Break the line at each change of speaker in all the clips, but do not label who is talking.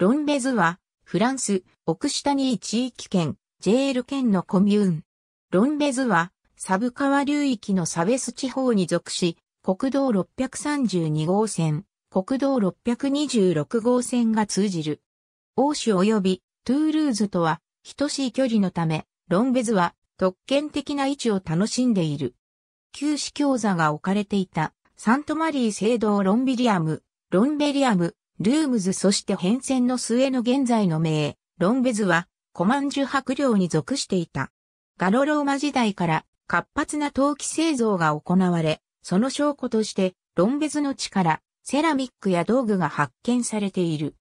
ロンレズは、フランス、オクシタニー地域圏、
ジェール県のコミューン。ロンレズは、サブ川流域のサベス地方に属し、国道632号線、国道626号線が通じる。欧州及びトゥールーズとは、等しい距離のため、ロンベズは特権的な位置を楽しんでいる。旧市教座が置かれていたサントマリー聖堂ロンビリアム、ロンベリアムルームズそして変遷の末の現在の名、ロンベズは、コマンジュ博領に属していた。ガロローマ時代から活発な陶器製造が行われ、その証拠として、ロンベズの地からセラミックや道具が発見されている。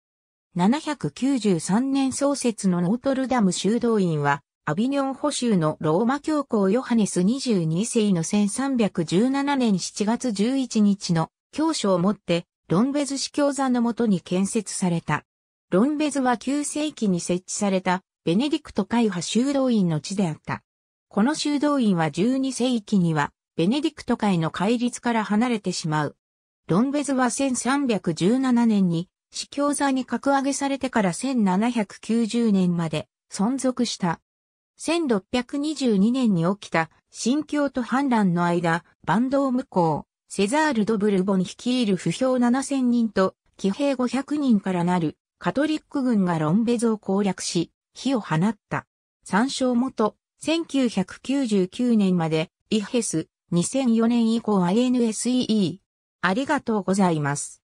793年創設のノートルダム修道院は、アビニョン保修のローマ教皇ヨハネス22世の1317年7月11日の教書をもってロンベズ司教座のもとに建設された。ロンベズは9世紀に設置されたベネディクト会派修道院の地であった。この修道院は12世紀にはベネディクト会の戒律から離れてしまう。ロンベズは1317年に司教座に格上げされてから1790年まで存続した。1622年に起きた新教と反乱の間、バンドを無効。セザール・ド・ブルボン率いる不評7000人と、騎兵500人からなるカトリック軍がロンベゾを攻略し、火を放った。参照元、1999年まで、イヘス、2004年以
降 ANSEE。ありがとうございます。